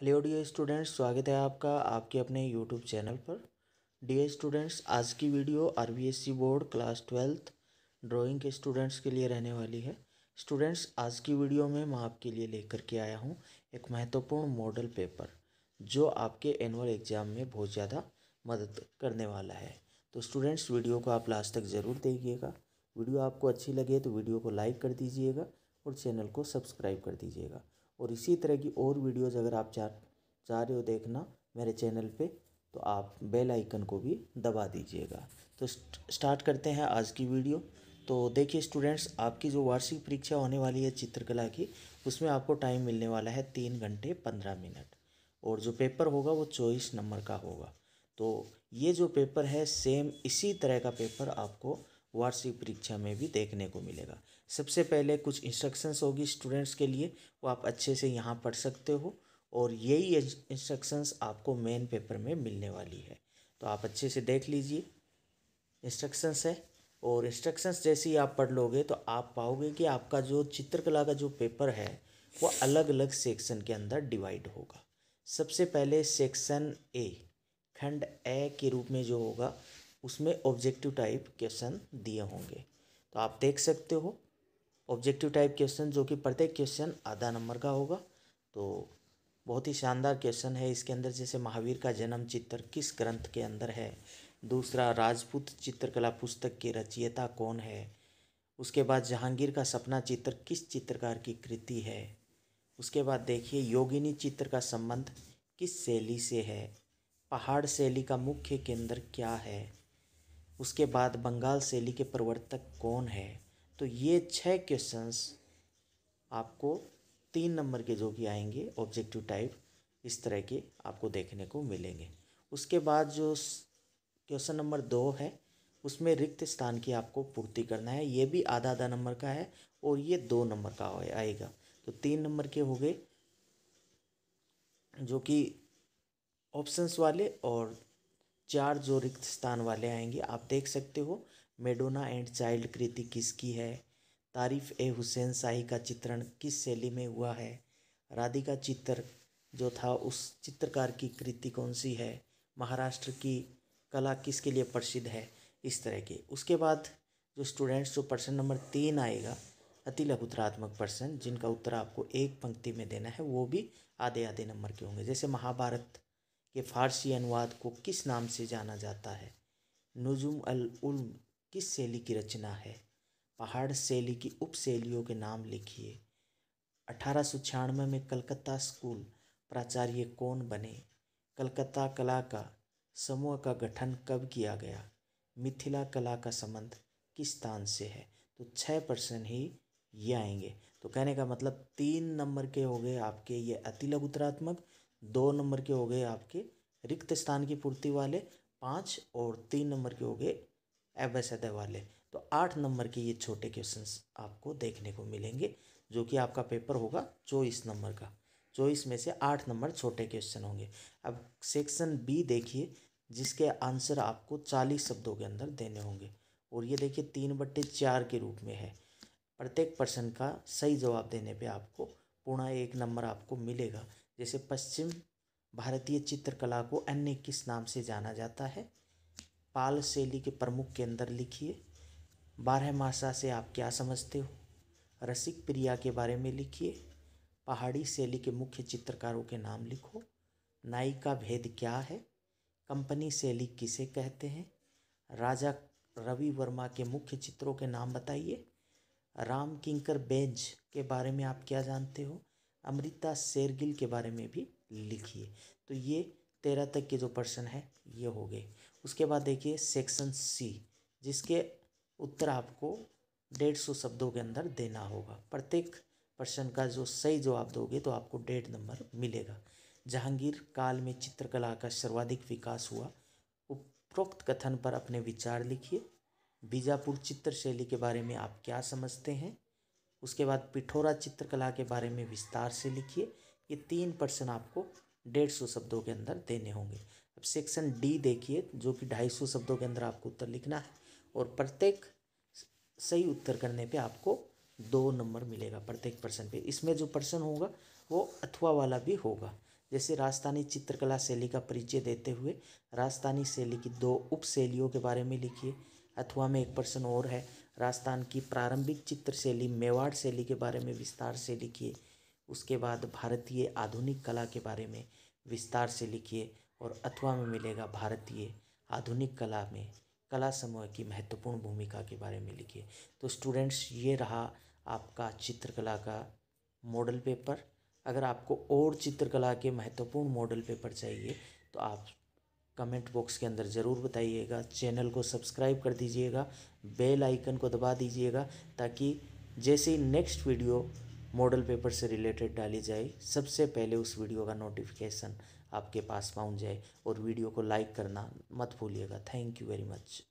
hello D students स्वागत है आपका आपके अपने यूट्यूब चैनल पर डी स्टूडेंट्स आज की video R board class twelfth drawing के स्टूडेंट्स के लिए रहने वाली है स्टूडेंट्स आज की वीडियो में मैं आपके लिए लेकर के आया हूँ एक महत्वपूर्ण मॉडल पेपर जो आपके एनुअल एग्ज़ाम में बहुत ज़्यादा मदद करने वाला है तो स्टूडेंट्स वीडियो को आप लास्ट तक ज़रूर देखिएगा वीडियो आपको अच्छी लगे तो वीडियो को लाइक कर दीजिएगा और चैनल को सब्सक्राइब कर दीजिएगा और इसी तरह की और वीडियोज़ अगर आप चाह चाह रहे हो देखना मेरे चैनल पे तो आप बेल आइकन को भी दबा दीजिएगा तो स्टार्ट करते हैं आज की वीडियो तो देखिए स्टूडेंट्स आपकी जो वार्षिक परीक्षा होने वाली है चित्रकला की उसमें आपको टाइम मिलने वाला है तीन घंटे पंद्रह मिनट और जो पेपर होगा वो चौबीस नंबर का होगा तो ये जो पेपर है सेम इसी तरह का पेपर आपको वार्षिक परीक्षा में भी देखने को मिलेगा सबसे पहले कुछ इंस्ट्रक्शंस होगी स्टूडेंट्स के लिए वो आप अच्छे से यहाँ पढ़ सकते हो और यही इंस्ट्रक्शंस आपको मेन पेपर में मिलने वाली है तो आप अच्छे से देख लीजिए इंस्ट्रक्शंस है और इंस्ट्रक्शंस जैसे ही आप पढ़ लोगे तो आप पाओगे कि आपका जो चित्रकला का जो पेपर है वो अलग अलग सेक्शन के अंदर डिवाइड होगा सबसे पहले सेक्शन ए खंड ए के रूप में जो होगा उसमें ऑब्जेक्टिव टाइप क्वेश्चन दिए होंगे तो आप देख सकते हो ऑब्जेक्टिव टाइप क्वेश्चन जो कि प्रत्येक क्वेश्चन आधा नंबर का होगा तो बहुत ही शानदार क्वेश्चन है इसके अंदर जैसे महावीर का जन्म चित्र किस ग्रंथ के अंदर है दूसरा राजपूत चित्रकला पुस्तक के रचयिता कौन है उसके बाद जहांगीर का सपना चित्र किस चित्रकार की कृति है उसके बाद देखिए योगिनी चित्र का संबंध किस शैली से है पहाड़ शैली का मुख्य केंद्र क्या है उसके बाद बंगाल शैली के प्रवर्तक कौन है तो ये छः क्वेश्चंस आपको तीन नंबर के जो कि आएंगे ऑब्जेक्टिव टाइप इस तरह के आपको देखने को मिलेंगे उसके बाद जो क्वेश्चन नंबर दो है उसमें रिक्त स्थान की आपको पूर्ति करना है ये भी आधा आधा नंबर का है और ये दो नंबर का आएगा तो तीन नंबर के हो गए जो कि ऑप्शंस वाले और चार जो रिक्त स्थान वाले आएंगे आप देख सकते हो मेडोना एंड चाइल्ड कृति किसकी है तारीफ ए हुसैन शाही का चित्रण किस शैली में हुआ है राधिका चित्र जो था उस चित्रकार की कृति कौन सी है महाराष्ट्र की कला किसके लिए प्रसिद्ध है इस तरह के उसके बाद जो स्टूडेंट्स जो प्रश्न नंबर तीन आएगा अति लघुतरात्मक प्रश्न जिनका उत्तर आपको एक पंक्ति में देना है वो भी आधे आधे नंबर के होंगे जैसे महाभारत के फ़ारसी अनुवाद को किस नाम से जाना जाता है नुजुम अल उल्म किस शैली की रचना है पहाड़ शैली की उप शैलियों के नाम लिखिए अठारह सौ छियानवे में कलकत्ता स्कूल प्राचार्य कौन बने कलकत्ता कला का समूह का गठन कब किया गया मिथिला कला का संबंध किस स्थान से है तो छः परसेंट ही ये आएंगे तो कहने का मतलब तीन नंबर के हो गए आपके ये अति लघुतरात्मक दो नंबर के हो गए आपके रिक्त स्थान की पूर्ति वाले पाँच और तीन नंबर के हो गए एवसदय वाले तो आठ नंबर के ये छोटे क्वेश्चंस आपको देखने को मिलेंगे जो कि आपका पेपर होगा चौबीस नंबर का चौबीस में से आठ नंबर छोटे क्वेश्चन होंगे अब सेक्शन बी देखिए जिसके आंसर आपको चालीस शब्दों के अंदर देने होंगे और ये देखिए तीन बट्टे चार के रूप में है प्रत्येक प्रश्न का सही जवाब देने पे आपको पूरा एक नंबर आपको मिलेगा जैसे पश्चिम भारतीय चित्रकला को अन्य किस नाम से जाना जाता है पाल शैली के प्रमुख के अंदर लिखिए बारह मासा से आप क्या समझते हो रसिक प्रिया के बारे में लिखिए पहाड़ी शैली के मुख्य चित्रकारों के नाम लिखो नाई का भेद क्या है कंपनी शैली किसे कहते हैं राजा रवि वर्मा के मुख्य चित्रों के नाम बताइए राम किंकर बेंच के बारे में आप क्या जानते हो अमृता शेरगिल के बारे में भी लिखिए तो ये तेरह तक के जो प्रश्न है ये हो गए उसके बाद देखिए सेक्शन सी जिसके उत्तर आपको डेढ़ सौ शब्दों के अंदर देना होगा प्रत्येक प्रश्न का जो सही जवाब दोगे तो आपको डेढ़ नंबर मिलेगा जहांगीर काल में चित्रकला का सर्वाधिक विकास हुआ उपरोक्त कथन पर अपने विचार लिखिए बीजापुर चित्र शैली के बारे में आप क्या समझते हैं उसके बाद पिठोरा चित्रकला के बारे में विस्तार से लिखिए ये तीन प्रश्न आपको डेढ़ सौ शब्दों के अंदर देने होंगे अब सेक्शन डी देखिए जो कि ढाई सौ शब्दों के अंदर आपको उत्तर लिखना है और प्रत्येक सही उत्तर करने पे आपको दो नंबर मिलेगा प्रत्येक प्रश्न पे इसमें जो प्रश्न होगा वो अथवा वाला भी होगा जैसे राजस्थानी चित्रकला शैली का परिचय देते हुए राजस्थानी शैली की दो उप शैलियों के बारे में लिखिए अथवा में एक प्रश्न और है राजस्थान की प्रारंभिक चित्रशैली मेवाड़ शैली के बारे में विस्तार से लिखिए उसके बाद भारतीय आधुनिक कला के बारे में विस्तार से लिखिए और अथवा में मिलेगा भारतीय आधुनिक कला में कला समूह की महत्वपूर्ण भूमिका के बारे में लिखिए तो स्टूडेंट्स ये रहा आपका चित्रकला का मॉडल पेपर अगर आपको और चित्रकला के महत्वपूर्ण मॉडल पेपर चाहिए तो आप कमेंट बॉक्स के अंदर ज़रूर बताइएगा चैनल को सब्सक्राइब कर दीजिएगा बेल आइकन को दबा दीजिएगा ताकि जैसे ही नेक्स्ट वीडियो मॉडल पेपर से रिलेटेड डाली जाए सबसे पहले उस वीडियो का नोटिफिकेशन आपके पास पहुंच जाए और वीडियो को लाइक करना मत भूलिएगा थैंक यू वेरी मच